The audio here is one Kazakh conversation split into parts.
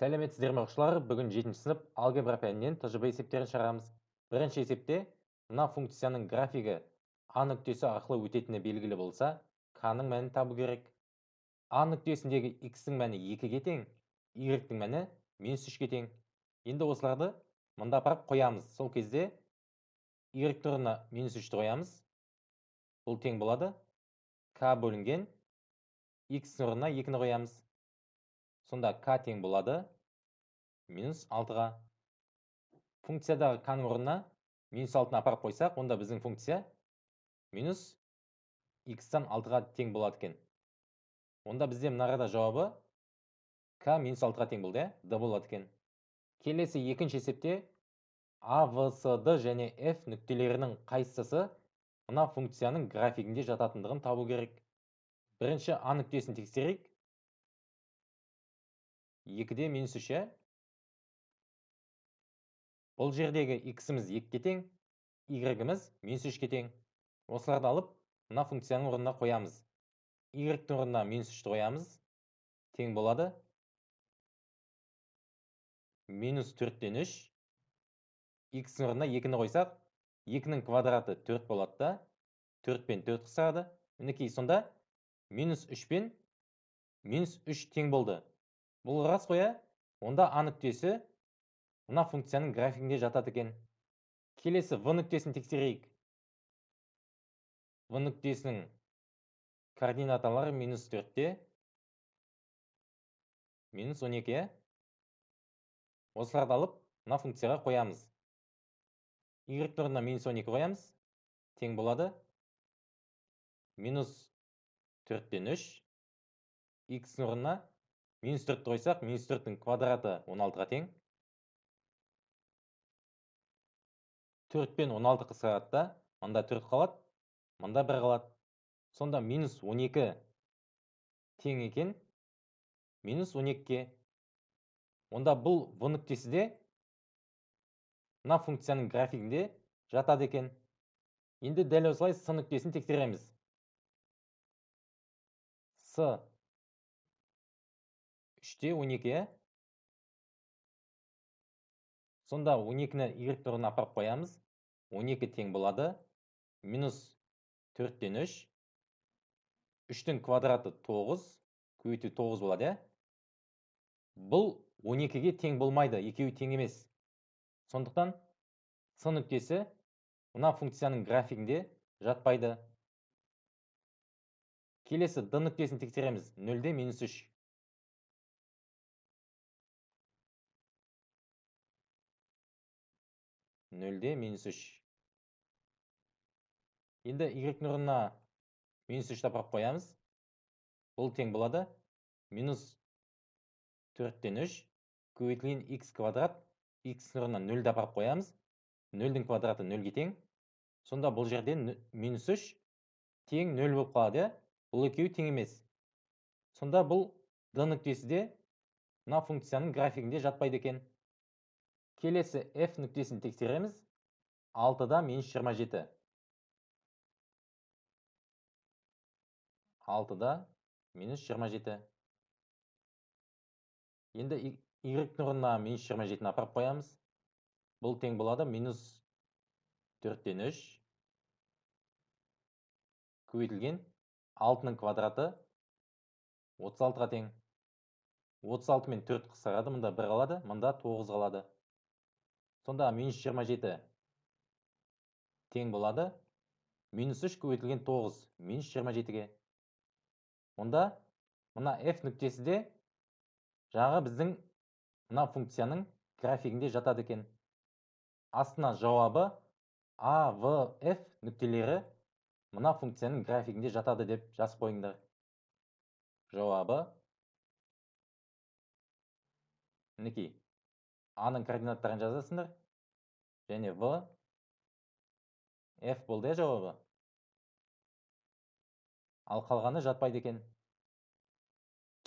сәлеметсіздер ме оқушылар бүгін жетінші сынып алгебра пәнінен тжб есептерін шығарамыз бірінші есепте мына функцияның графигі а нүктесі арқылы өтетіні белгілі болса к ның мәнін табу керек а нүктесіндегі х-тің мәні екіге тең y-тің мәні минус үшке тең енді осыларды мында апарып қоямыз сол кезде y орнына минус үшті қоямыз бұл тең болады к бөлінген x орнына екіні қоямыз сонда k тең болады минус 6-ға. функциядағы k-ның орнына минус 6-ны апарып қойсақ онда біздің функция минус x-тан ға тең болады екен онда бізде мына жауабы k минус 6-ға тең болды иә д болады екен келесі екінші есепте a, v, s, d және f нүктелерінің қайсысы мына функцияның графигінде жататындығын табу керек бірінші а нүктесін тексерейік екіде минус үш бұл жердегі иксіміз екіге тең игрегіміз минус үшке тең осыларды алып мына функцияның орнына қоямыз игректің орнына минус үшті қоямыз тең болады минус төрттен үш икстің орнына екіні қойсақ екінің квадраты төрт болады да төрт пен төрт қысады мінекей сонда минус үш пен минус үш тең болды бұл рас қой онда а нүктесі мына функцияның графигінде жатады екен келесі в нүктесін тексерейік в нүктесінің координаталары минус төртте минус он екі осыларды алып мына функцияға қоямыз y орнына минус он екі қоямыз тең болады минус төрттен үш x орнына минус төртті қойсақ минус төрттің квадраты он алтыға тең төрт пен он алты қысқарады да мында төрт қалады мында бір қалады сонда минус он екі тең екен минус он екіге онда бұл в нүктесі де мына функцияның графигінде жатады екен енді дәл осылай с нүктесін тексереміз с үште он екі сонда 12 екіні y тұрғына апарып қоямыз 12 тең болады минус төрттен үш үштің квадраты тоғыз көбейту тоғыз болады иә бұл 12-ге тең болмайды екеуі тең емес сондықтан с нүктесі мына функцияның графигінде жатпайды келесі д нүктесін тексереміз нөлде минус үш нөлде минус үш енді y нұрына минус үш апарып қоямыз бұл тең болады минус төрттен үш көбейтілген x квадрат x нұрына нөлді апарып қоямыз нөлдің квадраты нөлге тең сонда бұл жерде минус үш тең нөл болып қалады иә? бұл екеуі тең емес сонда бұл д нүктесі де мына функцияның графигінде жатпайды екен келесі f нүктесін тексереміз 6-да минус 27 6-да минус 27 енді y нұрына минус 27-ні апарып қоямыз бұл тең болады минус 4-тен 3 көбейтілген 6-ның квадраты 36-ға тең 36 мен 4 қысарады, мұнда 1 қалады, мұнда 9 қалады сонда минус жиырма жеті тең болады минус үш көбейтілген тоғыз минус жиырма жетіге онда мына f нүктесі де жаңағы біздің мына функцияның графигінде жатады екен астына жауабы а в f нүктелері мына функцияның графигінде жатады деп жазып қойыңдар жауабы мінекей аның координаттарын жазасыңдар және в f болды иә жауабы ал қалғаны жатпайды екен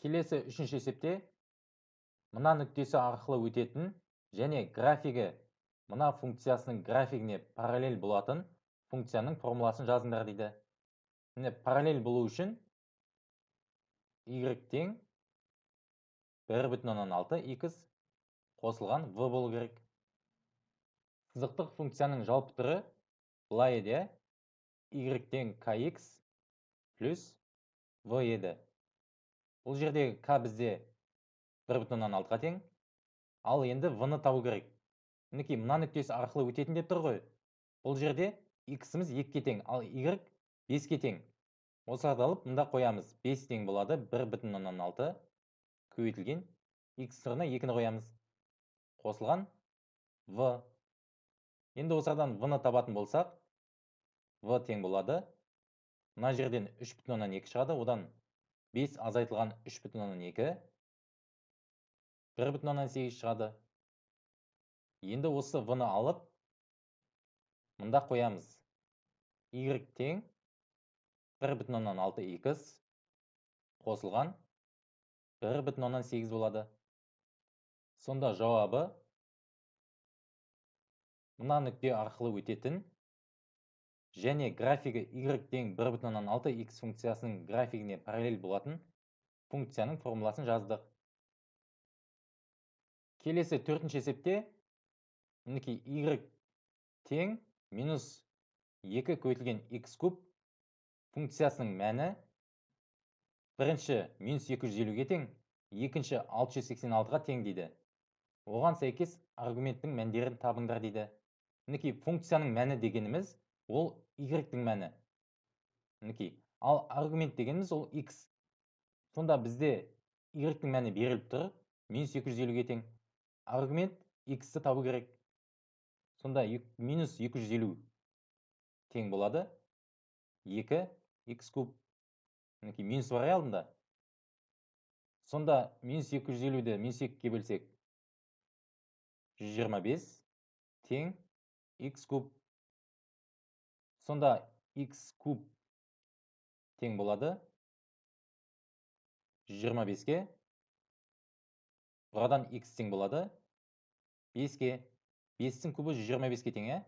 келесі үшінші есепте мына нүктесі арқылы өтетін және графигі мына функциясының графигіне параллель болатын функцияның формуласын жазыңдар дейді міне параллель болу үшін y тең бір бүтін оннан алты x қосылған в болу керек сызықтық функцияның жалпы түрі былай еді y тен kx плюс V еді бұл жердегі K бізде бір бүтін оннан алтыға тең ал енді в-ны табу керек мінекей мына нүктесі арқылы өтетін деп тұр ғой бұл жерде x-іміз 2 тең ал y 5-ке тең осыларды алып мында қоямыз 5 тең болады бір бүтін оннан алты көбейтілген x орнына екіні қоямыз қосылған В. енді осы жағдан v-ны табатын болсақ v тең болады мына жерден 3.2 шығады одан 5 азайтылған 3.2 1.8 шығады енді осы v-ны алып мында қоямыз y тең 1.6x қосылған 1.8 болады сонда жауабы мына нүкте арқылы өтетін және графигі y тең бір бүтін оннан алты x функциясының графигіне параллель болатын функцияның формуласын жаздық келесі төртінші есепте мінекей y тең минус 2 көбейтілген x куб функциясының мәні бірінші минус 250 елуге тең екінші 686-ға тең дейді оған сәйкес аргументтің мәндерін табыңдар дейді мінекей функцияның мәні дегеніміз ол y-тің мәні мінекей ал аргумент дегеніміз ол x сонда бізде y-тің мәні беріліп тұр минус екі жүз елуге тең аргумент x-ті табу керек сонда минус екі жүз елу тең болады 2 x куб мінекей минус бар алдында сонда минус екі жүз елуді минус екіге бөлсек 125 тең x куб. Сонда x куб тең болады 125-ке. Бұрадан x тен болады 5-ке. 5-тің кубы 125-ке тең, ә?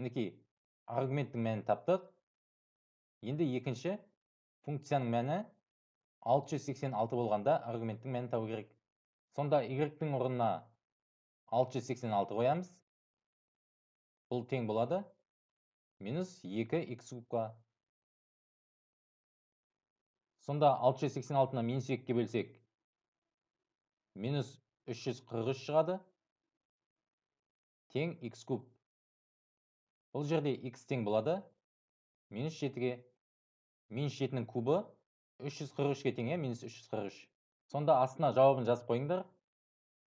е? аргументтің мәнін таптық. Енді екінші функцияның мәні 686 болғанда аргументтің мәнін табу керек. Сонда y-тің орнына 686 қоямыз бұл тең болады минус 2 x кубқа сонда 686 на минус 2-ке бөлсек минус 343 шығады тең x куб бұл жерде x тең болады минус 7-ге минус 7-нің кубы 343-ке тең е иә, минус 343 сонда астына жауабын жазып қойыңдар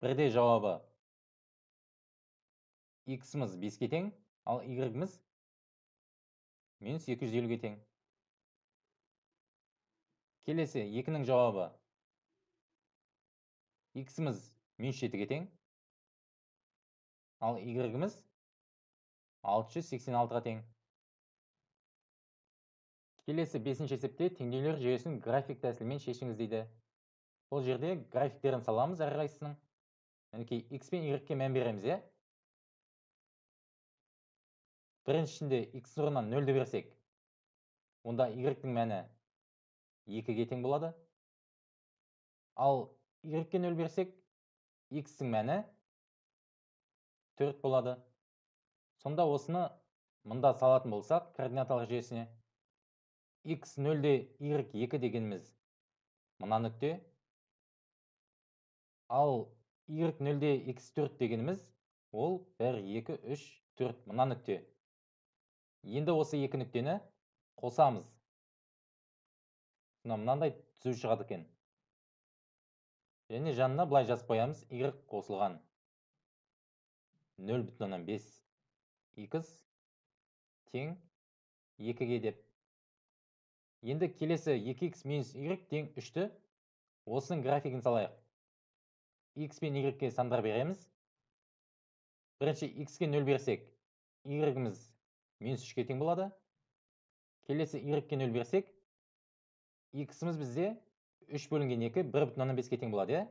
бірде жауабы x-іміз 5-ке тең, ал y-іміз минус 250-ге тең. Келесі 2-нің жауабы x-іміз минус 7-ге тең, ал y-іміз 686-ға тең. Келесі 5-ші есепте теңдеулер жүйесін график тәсілмен шешіңіз дейді. Бұл жерде графиктерін саламыз әрқайсысының. Мінекей x пен y-ге мән береміз, иә? бірінші ішінде x орнына нөлді берсек онда y-тің мәні 2-ге тең болады ал y ке нөл берсек x-тің мәні 4 болады сонда осыны мында салатын болсақ координаталық жүйесіне x 0-де y 2 дегеніміз мына нүкте ал y 0-де x4 дегеніміз ол 1, 2, 3, 4 мына нүкте енді осы екі нүктені қосамыз мына мынандай түзу шығады екен және жанына былай жазып қоямыз y қосылған нөл бүтін оннан бес икс тең екіге деп енді келесі 2x минус y тең үшті осының графигін салайық x пен y сандар береміз бірінші x-ке 0 берсек y минус үшке тең болады келесі y-ке нөл берсек x бізде 3 бөлінген екі, бір бүтін оннан беске тең болады иә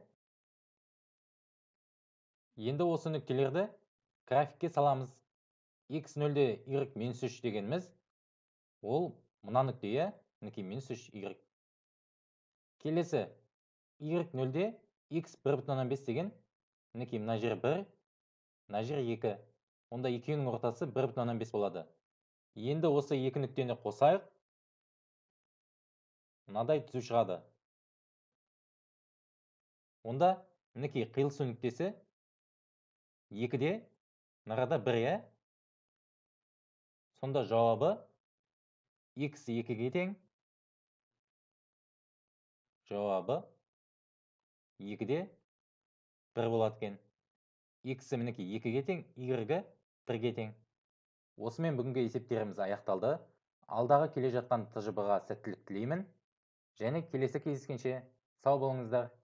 енді осы нүктелерді графикке саламыз x нөлде y минус үш дегеніміз ол мына нүкте иә мінекей минус үш y келесі y нөлде x бір бүтін оннан бес деген мінекей мына жер бір мына жер екі онда екеуінің ортасы 1.5 болады. Енді осы екі нүктені қосайық. Мынадай түзу шығады. Онда мінекей қиылысу нүктесі 2-де, нарада 1-е. Иә? Сонда жауабы x і 2-ге тең. Жауабы 2-де 1 болады екен. x мінекей 2-ге тең, y бірге тең осымен бүгінгі есептеріміз аяқталды алдағы келе жатқан тжб ға сәттілік тілеймін және келесі кездескенше сау болыңыздар